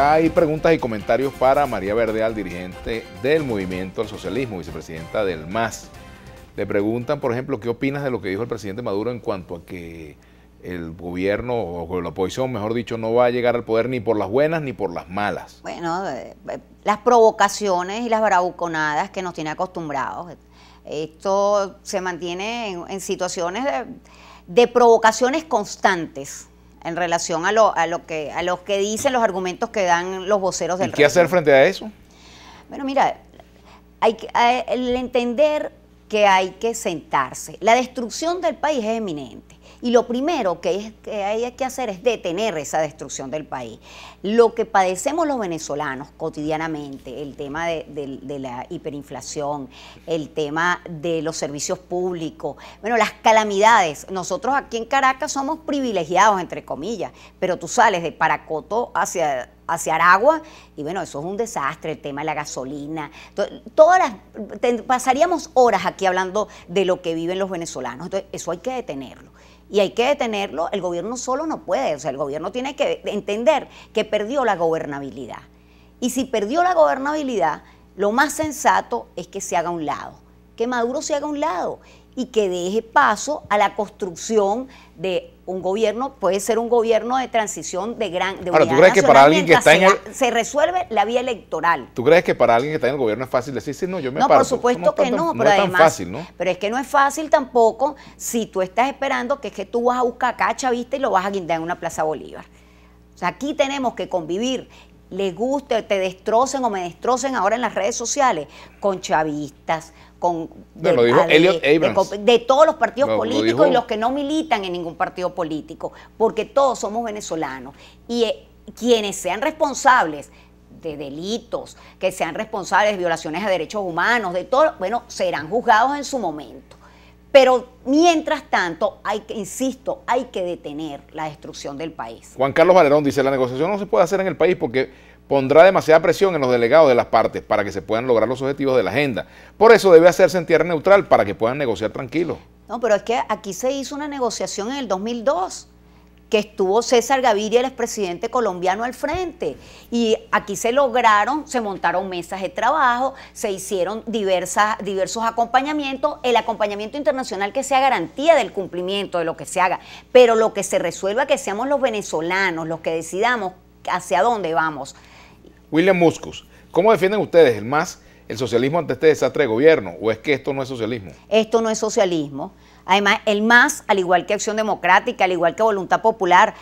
hay preguntas y comentarios para María Verde al dirigente del Movimiento al Socialismo, vicepresidenta del MAS. Le preguntan, por ejemplo, ¿qué opinas de lo que dijo el presidente Maduro en cuanto a que el gobierno o la oposición, mejor dicho, no va a llegar al poder ni por las buenas ni por las malas? Bueno, eh, eh, las provocaciones y las bravuconadas que nos tiene acostumbrados. Esto se mantiene en, situaciones de provocaciones constantes en relación a lo, a lo que a los que dicen los argumentos que dan los voceros del ¿Y qué hacer frente a eso? Bueno, mira, hay que, el entender que hay que sentarse. La destrucción del país es eminente. Y lo primero que, hay que hacer es detener esa destrucción del país. Lo que padecemos los venezolanos cotidianamente, el tema de, la hiperinflación, el tema de los servicios públicos, bueno, las calamidades. Nosotros aquí en Caracas somos privilegiados, entre comillas, pero tú sales de Paracoto hacia hacia Aragua, y bueno, eso es un desastre, el tema de la gasolina. Todas las, pasaríamos horas aquí hablando de lo que viven los venezolanos, entonces eso hay que detenerlo y hay que detenerlo, el gobierno solo no puede, o sea, el gobierno tiene que entender que perdió la gobernabilidad. Y si perdió la gobernabilidad, lo más sensato es que se haga a un lado, que Maduro se haga a un lado y que deje paso a la construcción de un gobierno, puede ser un gobierno de transición de gran de Ahora, ¿tú crees que para alguien que está en se, resuelve la vía electoral? ¿Tú crees que para alguien que está en el gobierno es fácil decir, sí, no, yo me paro"? No, por supuesto que no, pero fácil, ¿no? pero es que no es fácil tampoco si tú estás esperando que es que tú vas a buscar acá chavista y lo vas a guindar en una Plaza Bolívar. O sea, aquí tenemos que convivir le guste, te destrocen o me destrocen ahora en las redes sociales, con chavistas, con de, todos los partidos políticos y los que no militan en ningún partido político, porque todos somos venezolanos. Y eh, quienes sean responsables de delitos, que sean responsables de violaciones a derechos humanos, de todo, bueno, serán juzgados en su momento. Pero mientras tanto, hay que, insisto, hay que detener la destrucción del país. Juan Carlos Valerón dice, la negociación no se puede hacer en el país porque pondrá demasiada presión en los delegados de las partes para que se puedan lograr los objetivos de la agenda. Por eso debe hacerse en tierra neutral para que puedan negociar tranquilos. No, pero es que aquí se hizo una negociación en el 2002 que estuvo César Gaviria, el expresidente colombiano, al frente. Y aquí se lograron, se montaron mesas de trabajo, se hicieron diversos acompañamientos, el acompañamiento internacional que sea garantía del cumplimiento de lo que se haga, pero lo que se resuelva que seamos los venezolanos los que decidamos hacia dónde vamos. William Muscus, ¿cómo defienden ustedes el MAS, el socialismo ante este desastre de gobierno? ¿O es que esto no es socialismo? Esto no es socialismo. Además, el MAS, al igual que Acción Democrática, al igual que Voluntad Popular,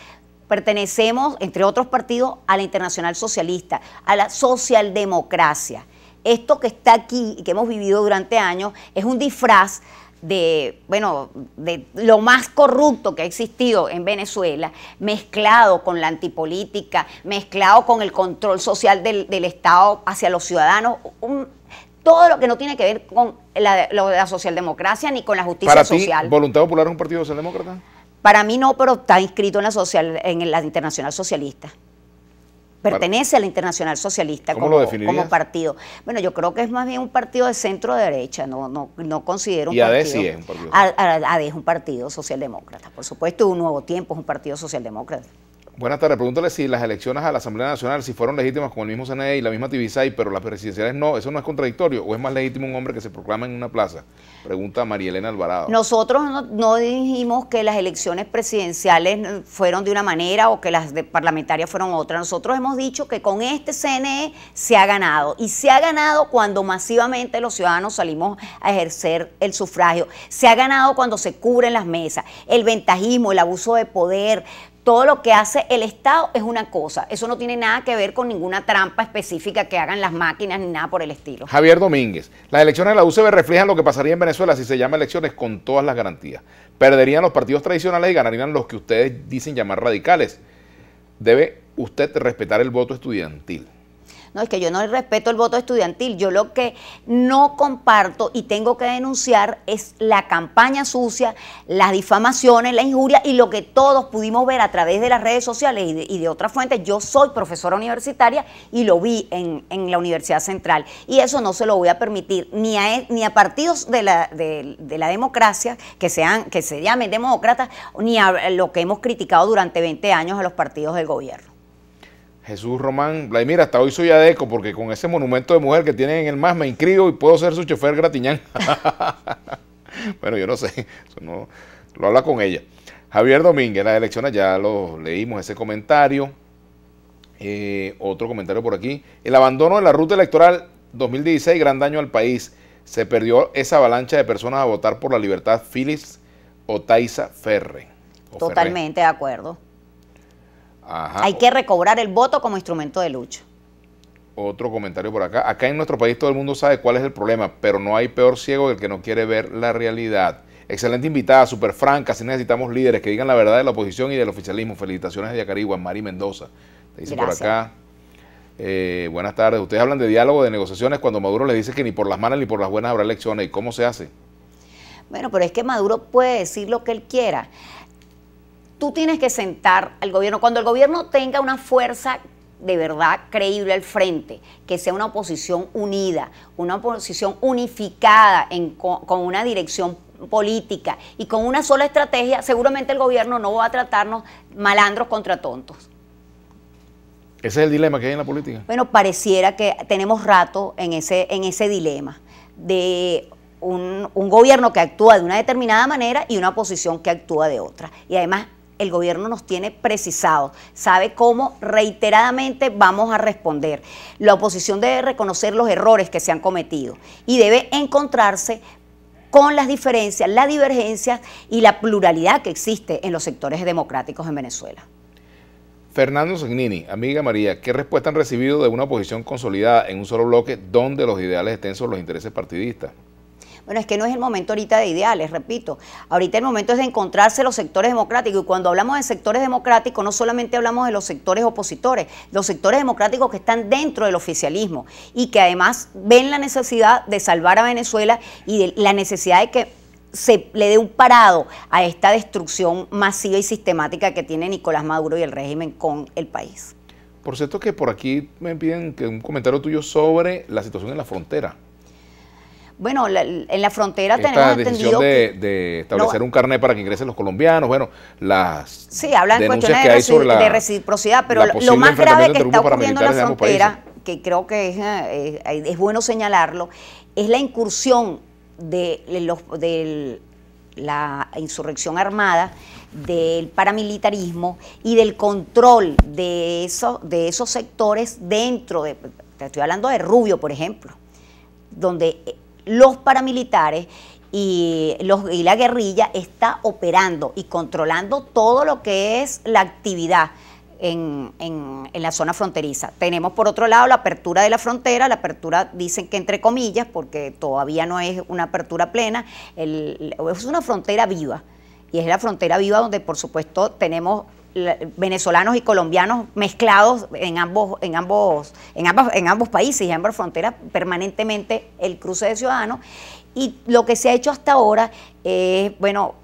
pertenecemos, entre otros partidos, a la Internacional Socialista, a la socialdemocracia. Esto que está aquí y que hemos vivido durante años es un disfraz de, bueno, de lo más corrupto que ha existido en Venezuela, mezclado con la antipolítica, mezclado con el control social del, Estado hacia los ciudadanos, un, todo lo que no tiene que ver con la, socialdemocracia ni con la justicia Para social. Ti, ¿Voluntad Popular es un partido socialdemócrata? Para mí no, pero está inscrito en la, social, en la Internacional Socialista. Pertenece a la Internacional Socialista como, como, partido. Bueno, yo creo que es más bien un partido de centro derecha, no, no, no considero un y partido. sí es un partido. ADE es un partido socialdemócrata, por supuesto, un nuevo tiempo es un partido socialdemócrata. Buenas tardes. Pregúntale si las elecciones a la Asamblea Nacional, si fueron legítimas con el mismo CNE y la misma TVSAI, pero las presidenciales no, ¿eso no es contradictorio? ¿O es más legítimo un hombre que se proclama en una plaza? Pregunta María Elena Alvarado. Nosotros no, dijimos que las elecciones presidenciales fueron de una manera o que las parlamentarias fueron otra. Nosotros hemos dicho que con este CNE se ha ganado. Y se ha ganado cuando masivamente los ciudadanos salimos a ejercer el sufragio. Se ha ganado cuando se cubren las mesas. El ventajismo, el abuso de poder, todo lo que hace el Estado es una cosa. Eso no tiene nada que ver con ninguna trampa específica que hagan las máquinas ni nada por el estilo. Javier Domínguez, las elecciones de la UCB reflejan lo que pasaría en Venezuela si se llama elecciones con todas las garantías. Perderían los partidos tradicionales y ganarían los que ustedes dicen llamar radicales. Debe usted respetar el voto estudiantil. No, es que yo no respeto el voto estudiantil. Yo lo que no comparto y tengo que denunciar es la campaña sucia, las difamaciones, la injuria y lo que todos pudimos ver a través de las redes sociales y de, otras fuentes. Yo soy profesora universitaria y lo vi en, la Universidad Central. Y eso no se lo voy a permitir ni a, e, ni a partidos de la, de, la democracia que, sean, que se llamen demócratas, ni a lo que hemos criticado durante 20 años a los partidos del gobierno. Jesús Román, mira hasta hoy soy adeco porque con ese monumento de mujer que tienen en el MAS me inscribo y puedo ser su chofer gratiñán. bueno, yo no sé, lo habla con ella. Javier Domínguez, las elecciones ya lo leímos ese comentario. Eh, otro comentario por aquí. El abandono de la ruta electoral 2016, gran daño al país. Se perdió esa avalancha de personas a votar por la libertad Phyllis Otaiza Ferre. Totalmente de acuerdo. Hay que recobrar el voto como instrumento de lucha. Otro comentario por acá. Acá en nuestro país todo el mundo sabe cuál es el problema, pero no hay peor ciego que el que no quiere ver la realidad. Excelente invitada, súper franca. Si necesitamos líderes que digan la verdad de la oposición y del oficialismo. Felicitaciones de Yacarigua, Mari Mendoza. dice por acá. Eh, buenas tardes. Ustedes hablan de diálogo, de negociaciones, cuando Maduro le dice que ni por las malas ni por las buenas habrá elecciones. ¿Y cómo se hace? Bueno, pero es que Maduro puede decir lo que él quiera tú tienes que sentar al gobierno. Cuando el gobierno tenga una fuerza de verdad creíble al frente, que sea una oposición unida, una oposición unificada con, una dirección política y con una sola estrategia, seguramente el gobierno no va a tratarnos malandros contra tontos. Ese es el dilema que hay en la política. Bueno, pareciera que tenemos rato en ese, en ese dilema de un, un, gobierno que actúa de una determinada manera y una oposición que actúa de otra. Y además el gobierno nos tiene precisados, sabe cómo reiteradamente vamos a responder. La oposición debe reconocer los errores que se han cometido y debe encontrarse con las diferencias, las divergencias y la pluralidad que existe en los sectores democráticos en Venezuela. Fernando Zagnini, amiga María, ¿qué respuesta han recibido de una oposición consolidada en un solo bloque donde los ideales estén sobre los intereses partidistas? Bueno, es que no es el momento ahorita de ideales, repito. Ahorita el momento es de encontrarse los sectores democráticos. Y cuando hablamos de sectores democráticos, no solamente hablamos de los sectores opositores, los sectores democráticos que están dentro del oficialismo y que además ven la necesidad de salvar a Venezuela y la necesidad de que se le dé un parado a esta destrucción masiva y sistemática que tiene Nicolás Maduro y el régimen con el país. Por cierto que por aquí me piden que un comentario tuyo sobre la situación en la frontera. Bueno, en la frontera tenemos entendido de, de establecer un carnet para que ingresen los colombianos, bueno, las sí, hablan de, que de reciprocidad, pero lo más grave que está ocurriendo en la frontera, que creo que es, eh, es bueno señalarlo, es la incursión de, los, de la insurrección armada, del paramilitarismo y del control de, eso, de esos sectores dentro de, te estoy hablando de Rubio, por ejemplo, donde los paramilitares y, los, y la guerrilla está operando y controlando todo lo que es la actividad. En, la zona fronteriza. Tenemos por otro lado la apertura de la frontera, la apertura dicen que entre comillas, porque todavía no es una apertura plena, es una frontera viva. Y es la frontera viva donde por supuesto tenemos venezolanos y colombianos mezclados en ambos, en ambos, en ambas, en ambos países y ambas fronteras permanentemente el cruce de ciudadanos. Y lo que se ha hecho hasta ahora es, bueno,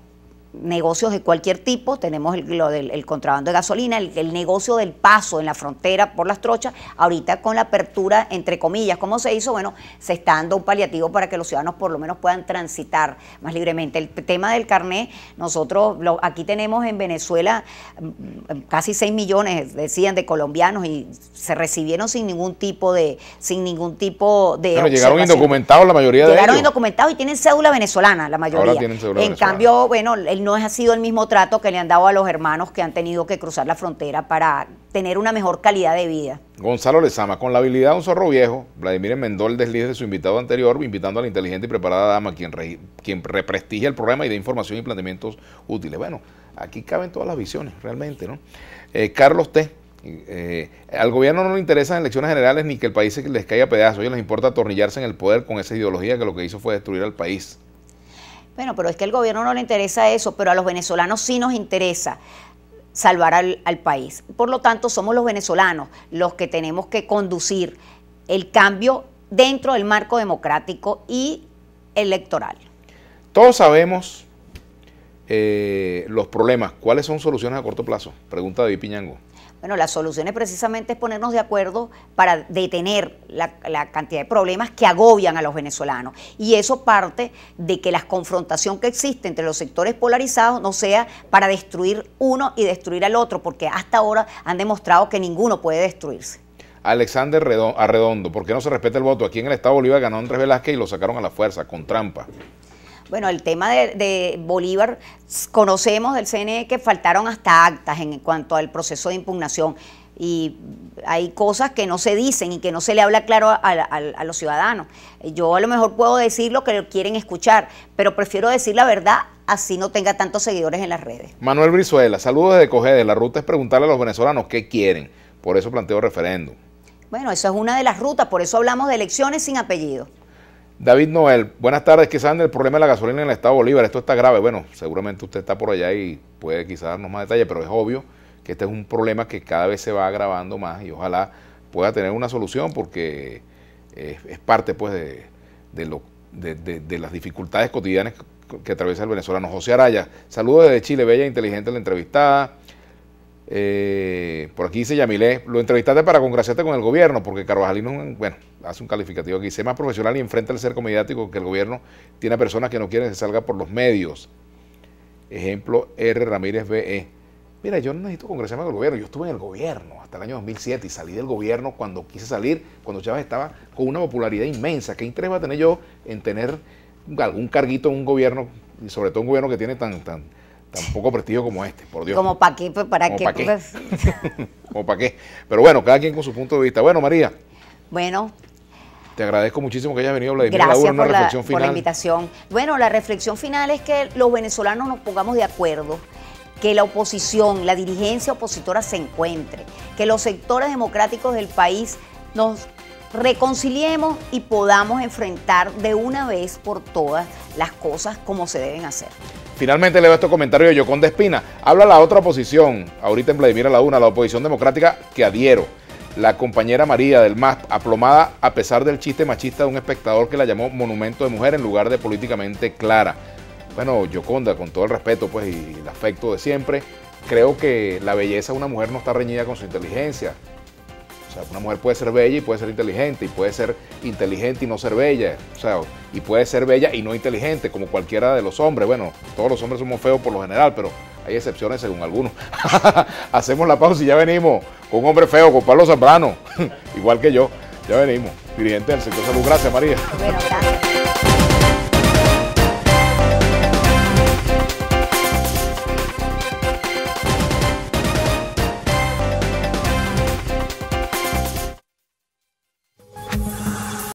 negocios de cualquier tipo, tenemos el, contrabando de gasolina, el, negocio del paso en la frontera por las trochas, ahorita con la apertura, entre comillas, ¿cómo se hizo? Bueno, se está dando un paliativo para que los ciudadanos por lo menos puedan transitar más libremente. El tema del carné, nosotros aquí tenemos en Venezuela mm, mm, casi 6 millones, decían, de colombianos y se recibieron sin ningún tipo de... Sin ningún tipo de llegaron indocumentados la mayoría de ellos. Llegaron indocumentados y tienen cédula venezolana, la mayoría. en cambio, bueno, el no ha sido el mismo trato que le han dado a los hermanos que han tenido que cruzar la frontera para tener una mejor calidad de vida. Gonzalo Lezama, con la habilidad de un zorro viejo, Vladimir Mendol el de su invitado anterior, invitando a la inteligente y preparada dama, quien, quien represtigia el programa y da información y planteamientos útiles. Bueno, aquí caben todas las visiones, realmente, ¿no? Eh, Carlos T. Eh, al gobierno no le interesan elecciones generales ni que el país les caiga a pedazos, ellos les importa atornillarse en el poder con esa ideología que lo que hizo fue destruir al país. Bueno, pero es que al gobierno no le interesa eso, pero a los venezolanos sí nos interesa salvar al, país. Por lo tanto, somos los venezolanos los que tenemos que conducir el cambio dentro del marco democrático y electoral. Todos sabemos eh, los problemas. ¿Cuáles son soluciones a corto plazo? Pregunta de Piñango. Bueno, la solución es precisamente ponernos de acuerdo para detener la, cantidad de problemas que agobian a los venezolanos. Y eso parte de que la confrontación que existe entre los sectores polarizados no sea para destruir uno y destruir al otro, porque hasta ahora han demostrado que ninguno puede destruirse. Alexander Arredondo, ¿por qué no se respeta el voto? Aquí en el Estado Bolívar ganó Andrés Velázquez y lo sacaron a la fuerza, con trampa. Bueno, el tema de, Bolívar, conocemos del CNE que faltaron hasta actas en cuanto al proceso de impugnación y hay cosas que no se dicen y que no se le habla claro a, los ciudadanos. Yo a lo mejor puedo decir lo que quieren escuchar, pero prefiero decir la verdad así no tenga tantos seguidores en las redes. Manuel Brizuela, saludos desde Cogedes. La ruta es preguntarle a los venezolanos qué quieren. Por eso planteo referéndum. Bueno, esa es una de las rutas, por eso hablamos de elecciones sin apellido. David Noel, buenas tardes. Quizás el problema de la gasolina en el estado Bolívar, esto está grave. Bueno, seguramente usted está por allá y puede quizás darnos más detalles, pero es obvio que este es un problema que cada vez se va agravando más y ojalá pueda tener una solución porque eh, es, parte pues de, de, lo, de, de, las dificultades cotidianas que atraviesa el venezolano. José Araya, saludos desde Chile, bella, e inteligente la entrevistada. Eh, por aquí dice Yamilé, lo entrevistaste para congraciarte con el gobierno, porque Carvajalino, bueno, hace un calificativo aquí, dice más profesional y enfrenta el cerco mediático que el gobierno tiene a personas que no quieren que salga por los medios. Ejemplo, R. Ramírez BE. Mira, yo no necesito congraciarme con el gobierno, yo estuve en el gobierno hasta el año 2007 y salí del gobierno cuando quise salir, cuando Chávez estaba con una popularidad inmensa. ¿Qué interés va a tener yo en tener algún carguito en un gobierno, y sobre todo un gobierno que tiene tan, tan, tampoco prestigio como este, por Dios. Como para qué, pues para qué. como para qué. Pero bueno, cada quien con su punto de vista. Bueno, María. Bueno. Te agradezco muchísimo que hayas venido, Vladimir. Gracias una reflexión la, Gracias por la invitación. Bueno, la reflexión final es que los venezolanos nos pongamos de acuerdo que la oposición, la dirigencia opositora se encuentre, que los sectores democráticos del país nos reconciliemos y podamos enfrentar de una vez por todas las cosas como se deben hacer. Finalmente leo este comentario de Yoconda Espina. Habla la otra oposición, ahorita en Vladimir a la una, la oposición democrática que adhiero. La compañera María del MAP, aplomada a pesar del chiste machista de un espectador que la llamó monumento de mujer en lugar de políticamente clara. Bueno, Yoconda, con todo el respeto pues, y el afecto de siempre, creo que la belleza de una mujer no está reñida con su inteligencia una mujer puede ser bella y puede ser inteligente, y puede ser inteligente y no ser bella, o sea, y puede ser bella y no inteligente, como cualquiera de los hombres. Bueno, todos los hombres somos feos por lo general, pero hay excepciones según algunos. Hacemos la pausa y ya venimos con un hombre feo, con Pablo Zambrano, igual que yo. Ya venimos, dirigente del sector salud. Gracias, María.